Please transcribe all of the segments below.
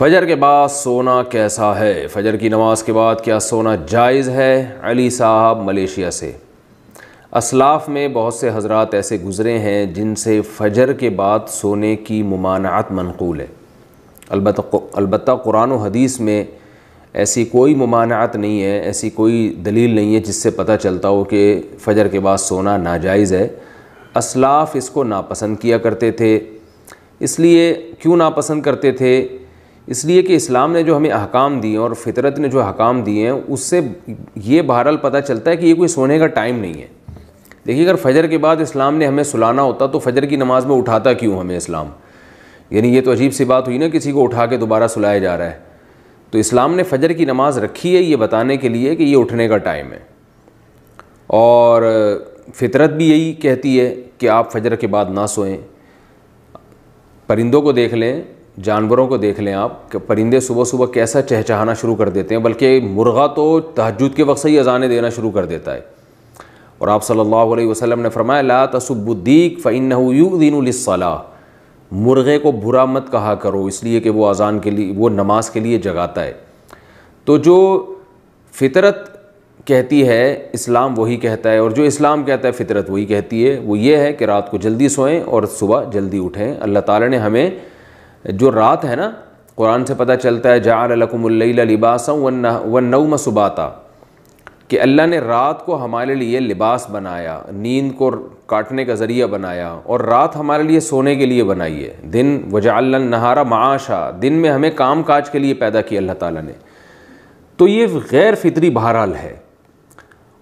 फजर के बाद सोना कैसा है फजर की नमाज के बाद क्या सोना जायज़ है अली साहब मलेशिया से असलाफ में बहुत से हजरत ऐसे गुज़रे हैं जिनसे फजर के बाद सोने की ममानात मनकूल है अलबत् कुरान हदीस में ऐसी कोई ममानात नहीं है ऐसी कोई दलील नहीं है जिससे पता चलता हो कि फ़जर के बाद सोना नाजायज़ है असलाफ इसको नापसंद किया करते थे इसलिए क्यों नापसंद करते थे इसलिए कि इस्लाम ने जो हमें अहकाम दिए और फितरत ने जो अहकाम दिए हैं उससे ये बहरहाल पता चलता है कि ये कोई सोने का टाइम नहीं है देखिए अगर फजर के बाद इस्लाम ने हमें सुलाना होता तो फजर की नमाज़ में उठाता क्यों हमें इस्लाम यानी ये तो अजीब सी बात हुई ना किसी को उठा के दोबारा सुलाया जा रहा है तो इस्लाम ने फजर की नमाज़ रखी है ये बताने के लिए कि ये उठने का टाइम है और फितरत भी यही कहती है कि आप फजर के बाद ना सोएं परिंदों को देख लें जानवरों को देख लें आप कि परिंदे सुबह सुबह कैसा चहचहाना शुरू कर देते हैं बल्कि मुर्गा तो तहजद के वक्त से ही अजानें देना शुरू कर देता है और आप सल्लल्लाहु अलैहि वसल्लम ने फरमाया ला तसब्बुद्दीक फ़ैनदीनसला मुर्गे को बुरा मत कहा करो इसलिए कि वो अजान के लिए वो नमाज के लिए जगाता है तो जो फितरत कहती है इस्लाम वही कहता है और जो इस्लाम कहता है फितरत वही कहती है वो ये है कि रात को जल्दी सोएं और सुबह जल्दी उठें अल्लाह ताला ने हमें जो रात है ना कुरान से पता चलता है जालकुमल्ल लिबास व नऊम सुबाता कि अल्लाह ने रात को हमारे लिए लिबास बनाया नींद को काटने का ज़रिया बनाया और रात हमारे लिए सोने के लिए बनाई है दिन वजाल नहारा माशा दिन में हमें काम काज के लिए पैदा किया अल्लाह ताला ने तो ये गैर फितरी बहरहाल है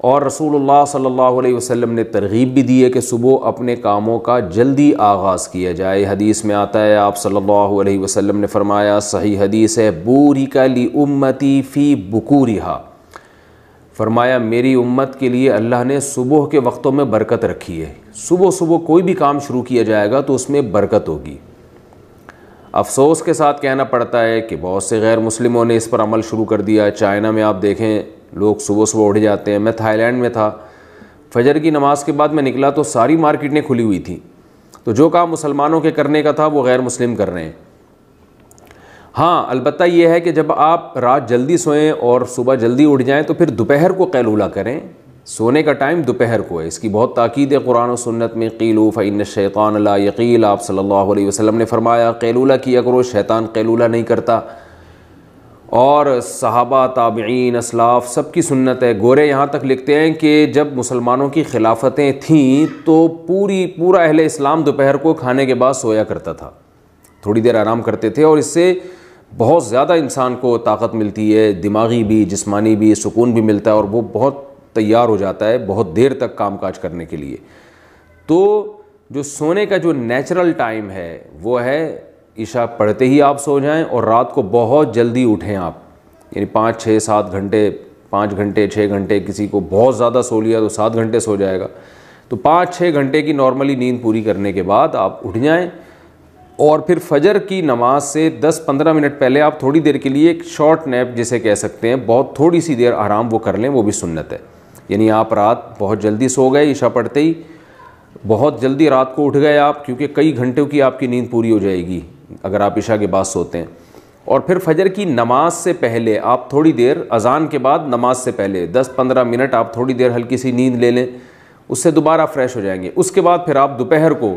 और रसूल सल्ला वसम ने तरगीब भी दी है कि सुबह अपने कामों का जल्दी आगाज़ किया जाए हदीस में आता है आप सल्ला वसम ने फरमाया सही हदीस है बूरी का ली उम्मती फ़ी बकूरी फरमाया मेरी उम्मत के लिए अल्लाह ने सुबह के वक्तों में बरकत रखी है सुबह सुबह कोई भी काम शुरू किया जाएगा तो उसमें बरकत होगी अफसोस के साथ कहना पड़ता है कि बहुत से गैर मुस्लिमों ने इस पर अमल शुरू कर दिया चाइना में आप देखें लोग सुबह सुबह उठ जाते हैं मैं थाईलैंड में था फजर की नमाज़ के बाद मैं निकला तो सारी मार्केटें खुली हुई थी तो जो काम मुसलमानों के करने का था वो गैर मुस्लिम कर रहे हैं हाँ अलबत्त यह है कि जब आप रात जल्दी सोएं और सुबह जल्दी उठ जाएं तो फिर दोपहर को कैलूला करें सोने का टाइम दोपहर को है इसकी बहुत ताक़ीद है कुरान और सुन्नत में कीलू फ़ैन शैतान ला यकील आप सल्लल्लाहु अलैहि वसल्लम ने फरमाया कैलूला किया करो शैतान कैलूला नहीं करता और सहाबा ताबीन असलाफ सबकी सुन्नत है गोरे यहाँ तक लिखते हैं कि जब मुसलमानों की खिलाफतें थीं तो पूरी पूरा अहल इस्लाम दोपहर को खाने के बाद सोया करता था थोड़ी देर आराम करते थे और इससे बहुत ज़्यादा इंसान को ताकत मिलती है दिमागी भी जिस्मानी भी सुकून भी मिलता है और वो बहुत तैयार हो जाता है बहुत देर तक काम काज करने के लिए तो जो सोने का जो नेचुरल टाइम है वो है ईशा पढ़ते ही आप सो जाएं और रात को बहुत जल्दी उठें आप यानी पाँच छः सात घंटे पाँच घंटे छः घंटे किसी को बहुत ज़्यादा सो लिया तो सात घंटे सो जाएगा तो पाँच छः घंटे की नॉर्मली नींद पूरी करने के बाद आप उठ जाएं और फिर फजर की नमाज से 10-15 मिनट पहले आप थोड़ी देर के लिए एक शॉर्ट नैप जिसे कह सकते हैं बहुत थोड़ी सी देर आराम वो कर लें वो भी सुन्नत है यानी आप रात बहुत जल्दी सो गए ईशा पढ़ते ही बहुत जल्दी रात को उठ गए आप क्योंकि कई घंटों की आपकी नींद पूरी हो जाएगी अगर आप इशा के बाद सोते हैं और फिर फजर की नमाज से पहले आप थोड़ी देर अजान के बाद नमाज से पहले 10-15 मिनट आप थोड़ी देर हल्की सी नींद ले लें उससे दोबारा फ्रेश हो जाएंगे उसके बाद फिर आप दोपहर को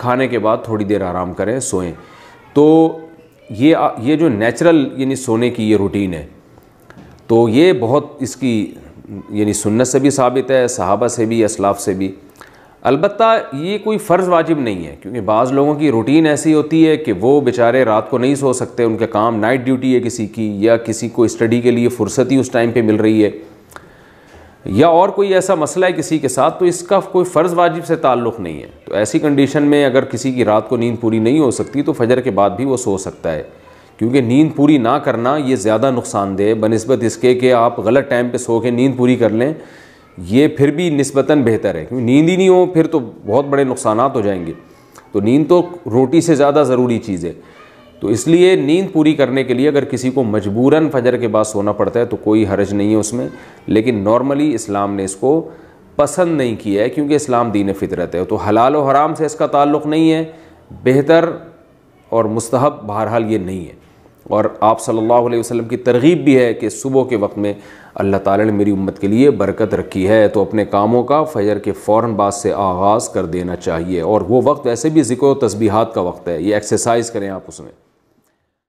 खाने के बाद थोड़ी देर आराम करें सोएं तो ये ये जो नेचुरल यानी सोने की ये रूटीन है तो ये बहुत इसकी यानी सुन्नत से भी साबित है सहाबा से भी असलाफ से भी अलबत् ये कोई फ़र्ज़ वाजिब नहीं है क्योंकि बाज़ लोगों की रूटीन ऐसी होती है कि वो बेचारे रात को नहीं सो सकते उनके काम नाइट ड्यूटी है किसी की या किसी को स्टडी के लिए फ़ुर्सत ही उस टाइम पे मिल रही है या और कोई ऐसा मसला है किसी के साथ तो इसका कोई फ़र्ज़ वाजिब से ताल्लुक़ नहीं है तो ऐसी कंडीशन में अगर किसी की रात को नींद पूरी नहीं हो सकती तो फजर के बाद भी वो सो सकता है क्योंकि नींद पूरी ना करना ये ज़्यादा नुकसानदेह बनस्बत इसके कि आप गलत टाइम पर सो के नींद पूरी कर लें ये फिर भी नस्बता बेहतर है क्योंकि नींद ही नहीं हो फिर तो बहुत बड़े नुकसान हो जाएंगे तो नींद तो रोटी से ज़्यादा ज़रूरी चीज़ है तो इसलिए नींद पूरी करने के लिए अगर किसी को मजबूरन फजर के बाद सोना पड़ता है तो कोई हर्ज नहीं है उसमें लेकिन नॉर्मली इस्लाम ने इसको पसंद नहीं किया है क्योंकि इस्लाम दीन फितरत है तो हलाल और हराम से इसका ताल्लुक़ नहीं है बेहतर और मुस्तहब बहरहाल ये नहीं है और आप सल्लल्लाहु अलैहि वसल्लम की तरगीब भी है कि सुबह के वक्त में अल्लाह ताला ने मेरी उम्मत के लिए बरकत रखी है तो अपने कामों का फजर के फ़ौर बाद से आगाज़ कर देना चाहिए और वो वक्त वैसे भी ज़िक्र तस्बीहात का वक्त है ये एक्सरसाइज करें आप उसमें